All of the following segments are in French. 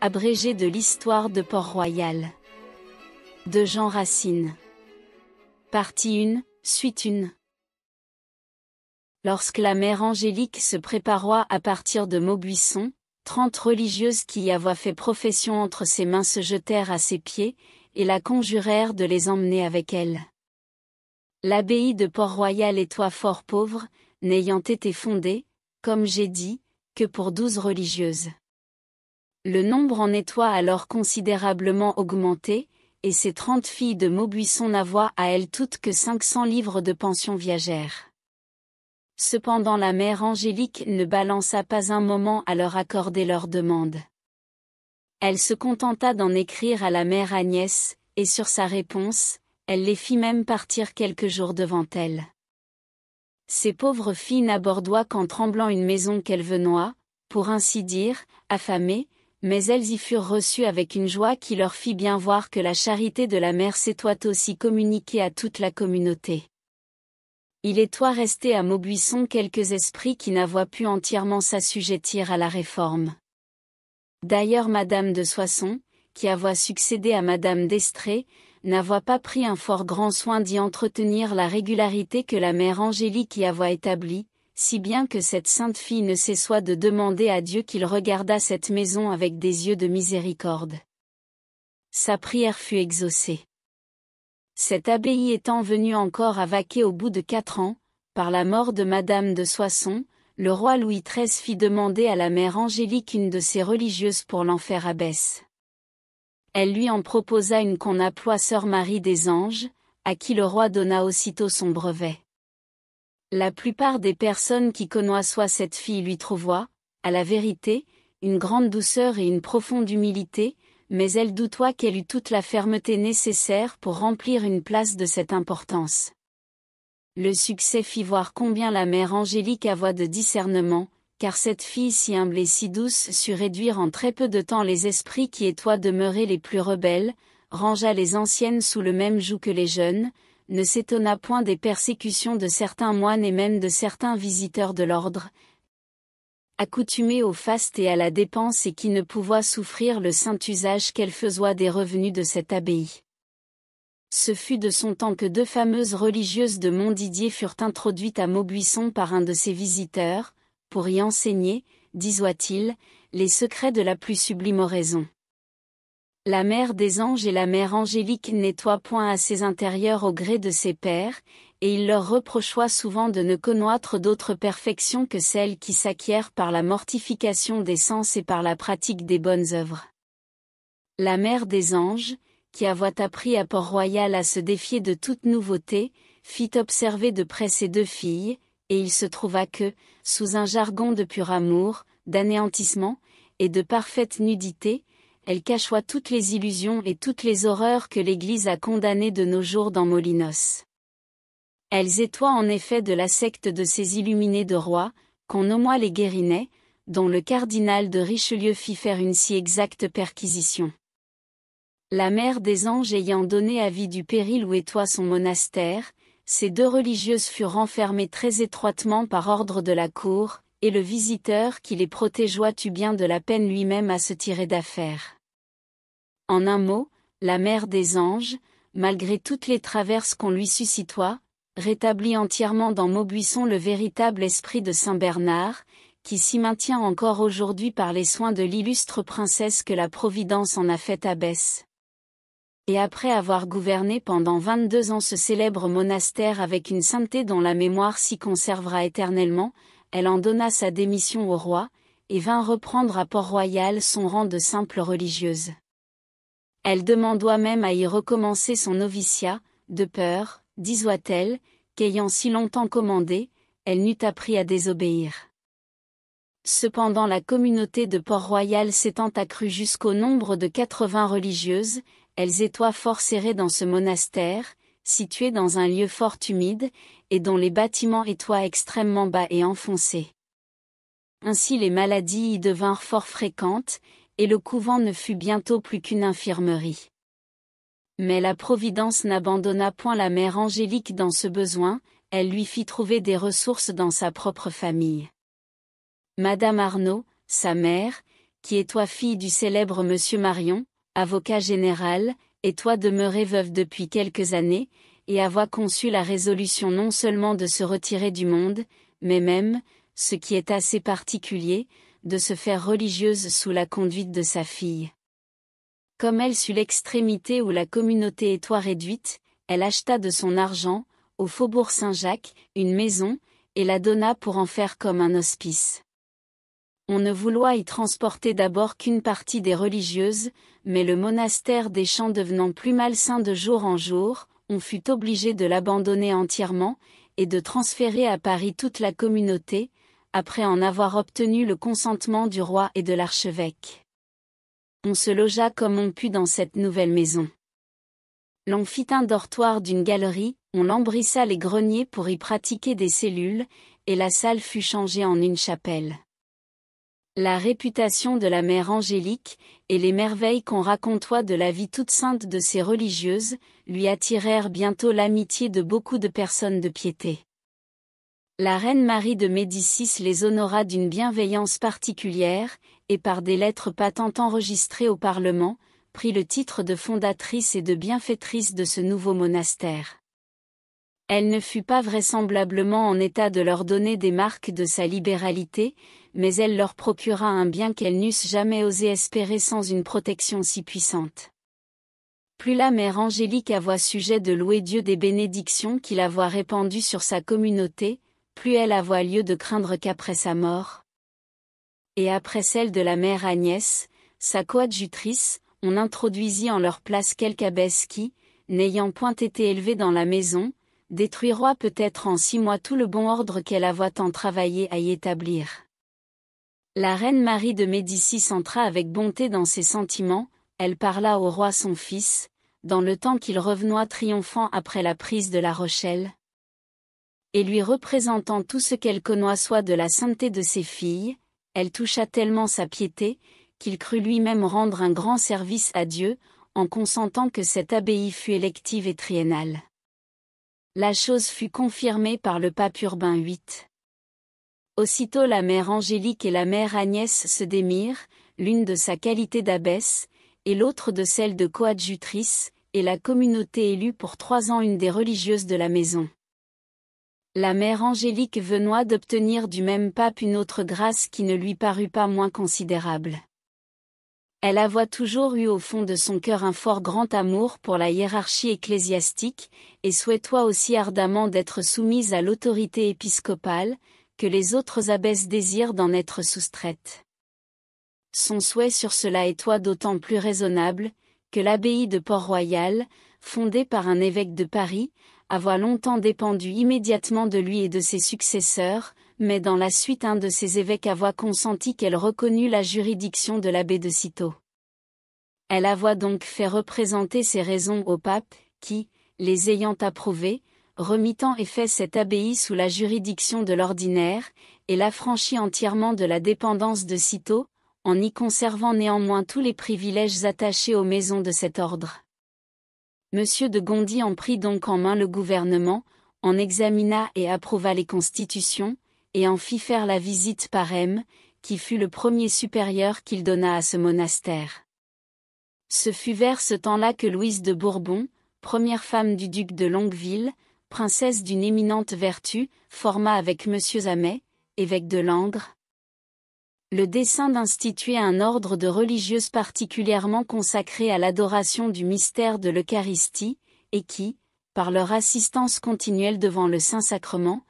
abrégé de l'histoire de Port-Royal. De Jean Racine. Partie 1, suite 1. Lorsque la mère Angélique se prépara à partir de Maubuisson, trente religieuses qui y avaient fait profession entre ses mains se jetèrent à ses pieds, et la conjurèrent de les emmener avec elle. L'abbaye de Port-Royal toi fort pauvre, n'ayant été fondée, comme j'ai dit, que pour douze religieuses. Le nombre en étoile alors considérablement augmenté, et ces trente filles de Maubuisson n'avoient à elles toutes que cinq cents livres de pension viagère. Cependant la mère Angélique ne balança pas un moment à leur accorder leur demande. Elle se contenta d'en écrire à la mère Agnès, et sur sa réponse, elle les fit même partir quelques jours devant elle. Ces pauvres filles n'abordoient qu'en tremblant une maison qu'elles venoient, pour ainsi dire, affamées, mais elles y furent reçues avec une joie qui leur fit bien voir que la charité de la mère s'étoit aussi communiquée à toute la communauté. Il est toi resté à Maubuisson quelques esprits qui n'avoient pu entièrement s'assujettir à la réforme. D'ailleurs Madame de Soissons, qui avoit succédé à Madame d'Estrée, n'avoit pas pris un fort grand soin d'y entretenir la régularité que la mère Angélique y avoit établie, si bien que cette sainte fille ne cessoit de demander à Dieu qu'il regardât cette maison avec des yeux de miséricorde. Sa prière fut exaucée. Cette abbaye étant venue encore à vaquer au bout de quatre ans, par la mort de Madame de Soissons, le roi Louis XIII fit demander à la mère Angélique une de ses religieuses pour l'enfer abbesse. Elle lui en proposa une qu'on apploie Sœur Marie des Anges, à qui le roi donna aussitôt son brevet. La plupart des personnes qui soit cette fille lui trouvoient, à la vérité, une grande douceur et une profonde humilité, mais elle doutoient qu'elle eût toute la fermeté nécessaire pour remplir une place de cette importance. Le succès fit voir combien la mère Angélique avoit de discernement, car cette fille si humble et si douce sut réduire en très peu de temps les esprits qui étoient demeurés les plus rebelles, rangea les anciennes sous le même joug que les jeunes, ne s'étonna point des persécutions de certains moines et même de certains visiteurs de l'ordre, accoutumés au faste et à la dépense et qui ne pouvaient souffrir le saint usage qu'elle faisoit des revenus de cette abbaye. Ce fut de son temps que deux fameuses religieuses de Montdidier furent introduites à Maubuisson par un de ses visiteurs, pour y enseigner, disoit-il, les secrets de la plus sublime oraison. La mère des anges et la mère angélique nettoie point à ses intérieurs au gré de ses pères, et il leur reprochoit souvent de ne connaître d'autres perfections que celles qui s'acquièrent par la mortification des sens et par la pratique des bonnes œuvres. La mère des anges, qui avoit appris à Port-Royal à se défier de toute nouveauté, fit observer de près ses deux filles, et il se trouva que, sous un jargon de pur amour, d'anéantissement, et de parfaite nudité, elle cachoit toutes les illusions et toutes les horreurs que l'Église a condamnées de nos jours dans Molinos. Elles étoient en effet de la secte de ces illuminés de rois, qu'on nomma les Guérinets, dont le cardinal de Richelieu fit faire une si exacte perquisition. La mère des anges ayant donné avis du péril où étoit son monastère, ces deux religieuses furent renfermées très étroitement par ordre de la cour, et le visiteur qui les protégea eut bien de la peine lui-même à se tirer d'affaire en un mot, la mère des anges, malgré toutes les traverses qu'on lui suscitoit, rétablit entièrement dans Maubuisson le véritable esprit de Saint Bernard, qui s'y maintient encore aujourd'hui par les soins de l'illustre princesse que la Providence en a faite abbesse. Et après avoir gouverné pendant vingt-deux ans ce célèbre monastère avec une sainteté dont la mémoire s'y conservera éternellement, elle en donna sa démission au roi, et vint reprendre à Port-Royal son rang de simple religieuse. Elle demanda même à y recommencer son noviciat, de peur, disoit elle qu'ayant si longtemps commandé, elle n'eût appris à désobéir. Cependant la communauté de Port-Royal s'étant accrue jusqu'au nombre de 80 religieuses, elles étoient fort serrées dans ce monastère, situé dans un lieu fort humide, et dont les bâtiments étoient extrêmement bas et enfoncés. Ainsi les maladies y devinrent fort fréquentes, et le couvent ne fut bientôt plus qu'une infirmerie. Mais la Providence n'abandonna point la mère Angélique dans ce besoin, elle lui fit trouver des ressources dans sa propre famille. Madame Arnaud, sa mère, qui est toi fille du célèbre Monsieur Marion, avocat général, et toi demeurée veuve depuis quelques années, et avoir conçu la résolution non seulement de se retirer du monde, mais même, ce qui est assez particulier, de se faire religieuse sous la conduite de sa fille. Comme elle sut l'extrémité où la communauté étoit réduite, elle acheta de son argent, au faubourg Saint-Jacques, une maison, et la donna pour en faire comme un hospice. On ne vouloit y transporter d'abord qu'une partie des religieuses, mais le monastère des champs devenant plus malsain de jour en jour, on fut obligé de l'abandonner entièrement, et de transférer à Paris toute la communauté, après en avoir obtenu le consentement du roi et de l'archevêque. On se logea comme on put dans cette nouvelle maison. L'on fit un dortoir d'une galerie, on lambrissa les greniers pour y pratiquer des cellules, et la salle fut changée en une chapelle. La réputation de la mère angélique, et les merveilles qu'on racontoit de la vie toute sainte de ces religieuses, lui attirèrent bientôt l'amitié de beaucoup de personnes de piété. La reine Marie de Médicis les honora d'une bienveillance particulière, et par des lettres patentes enregistrées au Parlement, prit le titre de fondatrice et de bienfaitrice de ce nouveau monastère. Elle ne fut pas vraisemblablement en état de leur donner des marques de sa libéralité, mais elle leur procura un bien qu'elles n'eussent jamais osé espérer sans une protection si puissante. Plus la mère Angélique avoit sujet de louer Dieu des bénédictions qu'il avoit répandues sur sa communauté, plus elle avoit lieu de craindre qu'après sa mort, et après celle de la mère Agnès, sa coadjutrice, on introduisit en leur place quelque abbesse qui, n'ayant point été élevée dans la maison, détruira peut-être en six mois tout le bon ordre qu'elle avoit tant travaillé à y établir. La reine Marie de Médicis entra avec bonté dans ses sentiments, elle parla au roi son fils, dans le temps qu'il revenoit triomphant après la prise de la Rochelle et lui représentant tout ce qu'elle soit de la sainteté de ses filles, elle toucha tellement sa piété, qu'il crut lui-même rendre un grand service à Dieu, en consentant que cette abbaye fût élective et triennale. La chose fut confirmée par le pape Urbain VIII. Aussitôt la mère Angélique et la mère Agnès se démirent, l'une de sa qualité d'abbesse, et l'autre de celle de coadjutrice, et la communauté élue pour trois ans une des religieuses de la maison la mère Angélique venoit d'obtenir du même pape une autre grâce qui ne lui parut pas moins considérable. Elle avoit toujours eu au fond de son cœur un fort grand amour pour la hiérarchie ecclésiastique, et souhaitoit aussi ardemment d'être soumise à l'autorité épiscopale, que les autres abbesses désirent d'en être soustraites. Son souhait sur cela est d'autant plus raisonnable, que l'abbaye de Port-Royal, fondée par un évêque de Paris, avoir longtemps dépendu immédiatement de lui et de ses successeurs, mais dans la suite un de ses évêques avoit consenti qu'elle reconnût la juridiction de l'abbé de Cîteaux. Elle avoit donc fait représenter ses raisons au pape, qui, les ayant approuvées, remit en effet cette abbaye sous la juridiction de l'ordinaire, et l'affranchit entièrement de la dépendance de Cîteaux, en y conservant néanmoins tous les privilèges attachés aux maisons de cet ordre. Monsieur de Gondy en prit donc en main le gouvernement, en examina et approuva les constitutions, et en fit faire la visite par M, qui fut le premier supérieur qu'il donna à ce monastère. Ce fut vers ce temps-là que Louise de Bourbon, première femme du duc de Longueville, princesse d'une éminente vertu, forma avec M. Zamet, évêque de Langres, le dessein d'instituer un ordre de religieuses particulièrement consacrées à l'adoration du mystère de l'Eucharistie, et qui, par leur assistance continuelle devant le Saint-Sacrement,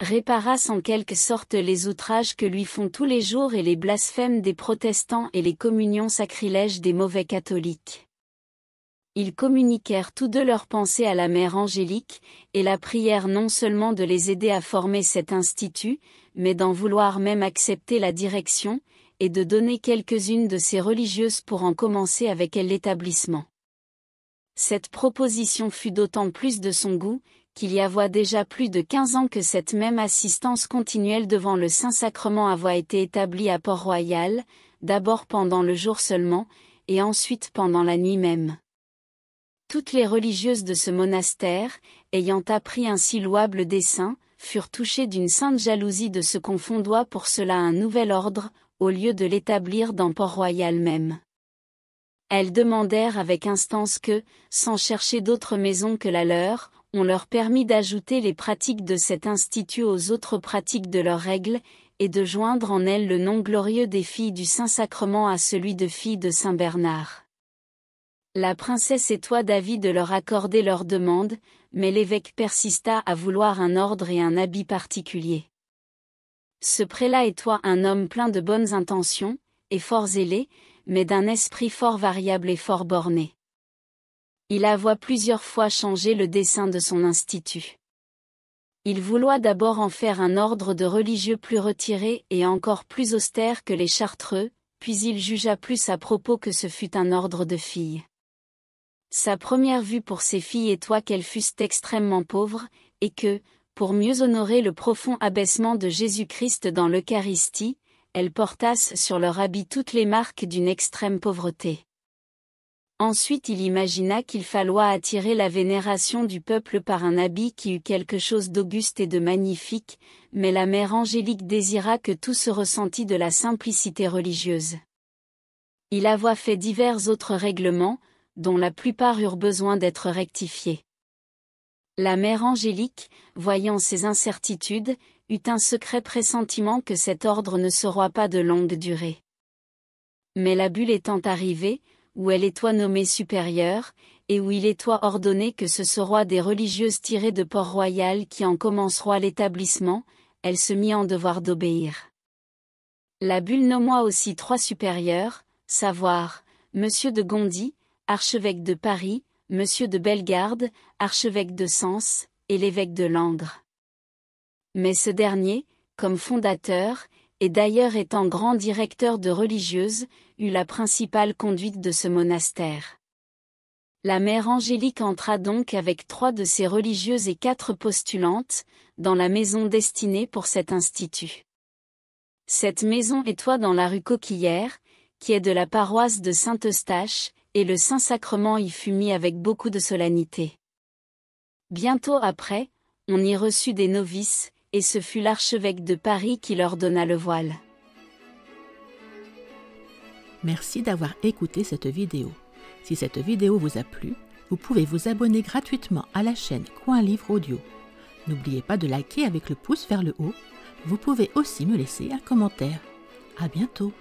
réparassent en quelque sorte les outrages que lui font tous les jours et les blasphèmes des protestants et les communions sacrilèges des mauvais catholiques. Ils communiquèrent tous deux leurs pensées à la mère angélique, et la prièrent non seulement de les aider à former cet institut, mais d'en vouloir même accepter la direction, et de donner quelques-unes de ces religieuses pour en commencer avec elle l'établissement. Cette proposition fut d'autant plus de son goût, qu'il y avoit déjà plus de quinze ans que cette même assistance continuelle devant le Saint-Sacrement avoit été établie à Port-Royal, d'abord pendant le jour seulement, et ensuite pendant la nuit même. Toutes les religieuses de ce monastère, ayant appris un si louable dessein, furent touchés d'une sainte jalousie de ce qu'on fondoit pour cela un nouvel ordre, au lieu de l'établir dans Port-Royal même. Elles demandèrent avec instance que, sans chercher d'autres maisons que la leur, on leur permit d'ajouter les pratiques de cet institut aux autres pratiques de leurs règles, et de joindre en elles le nom glorieux des filles du Saint-Sacrement à celui de filles de Saint-Bernard. La princesse et toi d'avis de leur accorder leur demande, mais l'évêque persista à vouloir un ordre et un habit particulier. Ce prélat est toi un homme plein de bonnes intentions, et fort zélé, mais d'un esprit fort variable et fort borné. Il avoua plusieurs fois changer le dessin de son institut. Il vouloit d'abord en faire un ordre de religieux plus retiré et encore plus austère que les chartreux, puis il jugea plus à propos que ce fût un ordre de filles sa première vue pour ses filles et toi qu'elles fussent extrêmement pauvres, et que, pour mieux honorer le profond abaissement de Jésus-Christ dans l'Eucharistie, elles portassent sur leur habit toutes les marques d'une extrême pauvreté. Ensuite il imagina qu'il falloit attirer la vénération du peuple par un habit qui eût quelque chose d'auguste et de magnifique, mais la mère angélique désira que tout se ressentît de la simplicité religieuse. Il avoit fait divers autres règlements, dont la plupart eurent besoin d'être rectifiés. La mère Angélique, voyant ces incertitudes, eut un secret pressentiment que cet ordre ne sera pas de longue durée. Mais la bulle étant arrivée, où elle est toi nommée supérieure, et où il est toi ordonné que ce sera des religieuses tirées de Port-Royal qui en commenceront l'établissement, elle se mit en devoir d'obéir. La bulle nomma aussi trois supérieurs, savoir, Monsieur de Gondy, archevêque de Paris, monsieur de Bellegarde, archevêque de Sens, et l'évêque de Langres. Mais ce dernier, comme fondateur, et d'ailleurs étant grand directeur de religieuses, eut la principale conduite de ce monastère. La mère Angélique entra donc avec trois de ses religieuses et quatre postulantes, dans la maison destinée pour cet institut. Cette maison est dans la rue Coquillère, qui est de la paroisse de Saint-Eustache, et le Saint-Sacrement y fut mis avec beaucoup de solennité. Bientôt après, on y reçut des novices, et ce fut l'archevêque de Paris qui leur donna le voile. Merci d'avoir écouté cette vidéo. Si cette vidéo vous a plu, vous pouvez vous abonner gratuitement à la chaîne Coin Livre Audio. N'oubliez pas de liker avec le pouce vers le haut. Vous pouvez aussi me laisser un commentaire. À bientôt!